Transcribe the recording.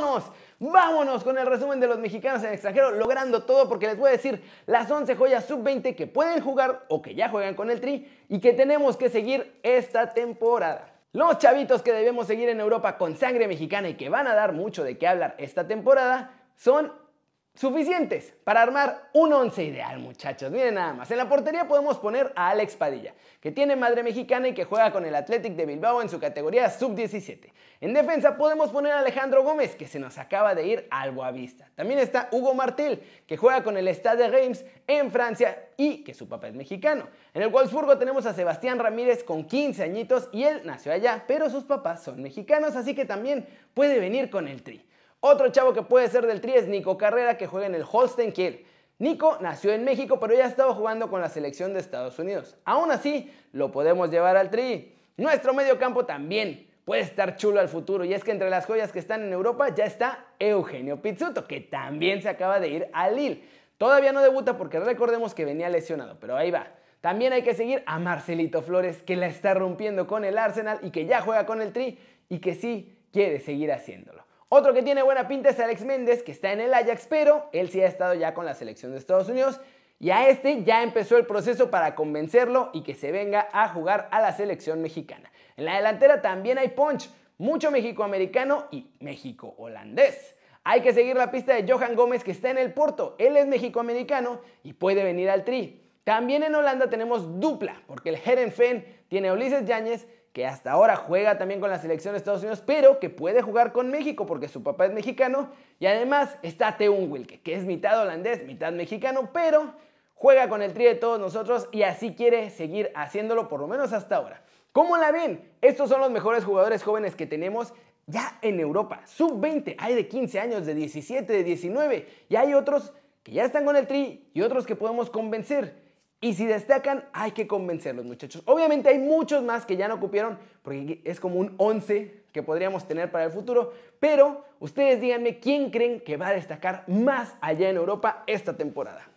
vámonos. Vámonos con el resumen de los mexicanos en el extranjero, logrando todo porque les voy a decir las 11 joyas sub-20 que pueden jugar o que ya juegan con el Tri y que tenemos que seguir esta temporada. Los chavitos que debemos seguir en Europa con sangre mexicana y que van a dar mucho de qué hablar esta temporada son Suficientes para armar un once ideal, muchachos. Miren nada más. En la portería podemos poner a Alex Padilla, que tiene madre mexicana y que juega con el Athletic de Bilbao en su categoría sub-17. En defensa podemos poner a Alejandro Gómez, que se nos acaba de ir al vista También está Hugo Martel, que juega con el Stade Reims en Francia y que su papá es mexicano. En el Wolfsburgo tenemos a Sebastián Ramírez con 15 añitos y él nació allá, pero sus papás son mexicanos, así que también puede venir con el tri. Otro chavo que puede ser del Tri es Nico Carrera, que juega en el Holstein Kiel. Nico nació en México, pero ya estaba jugando con la selección de Estados Unidos. Aún así, lo podemos llevar al Tri. Nuestro medio campo también puede estar chulo al futuro. Y es que entre las joyas que están en Europa ya está Eugenio Pizzuto, que también se acaba de ir a Lille. Todavía no debuta porque recordemos que venía lesionado, pero ahí va. También hay que seguir a Marcelito Flores, que la está rompiendo con el Arsenal y que ya juega con el Tri y que sí quiere seguir haciéndolo. Otro que tiene buena pinta es Alex Méndez, que está en el Ajax, pero él sí ha estado ya con la selección de Estados Unidos. Y a este ya empezó el proceso para convencerlo y que se venga a jugar a la selección mexicana. En la delantera también hay punch, mucho mexico-americano y mexico-holandés. Hay que seguir la pista de Johan Gómez que está en el Porto. Él es mexico-americano y puede venir al Tri. También en Holanda tenemos dupla, porque el Herenfen tiene a Ulises Yáñez que hasta ahora juega también con la selección de Estados Unidos, pero que puede jugar con México porque su papá es mexicano. Y además está Teun Wilke, que es mitad holandés, mitad mexicano, pero juega con el tri de todos nosotros y así quiere seguir haciéndolo, por lo menos hasta ahora. ¿Cómo la ven? Estos son los mejores jugadores jóvenes que tenemos ya en Europa. Sub-20, hay de 15 años, de 17, de 19, y hay otros que ya están con el tri y otros que podemos convencer. Y si destacan, hay que convencerlos, muchachos. Obviamente hay muchos más que ya no cupieron, porque es como un 11 que podríamos tener para el futuro, pero ustedes díganme quién creen que va a destacar más allá en Europa esta temporada.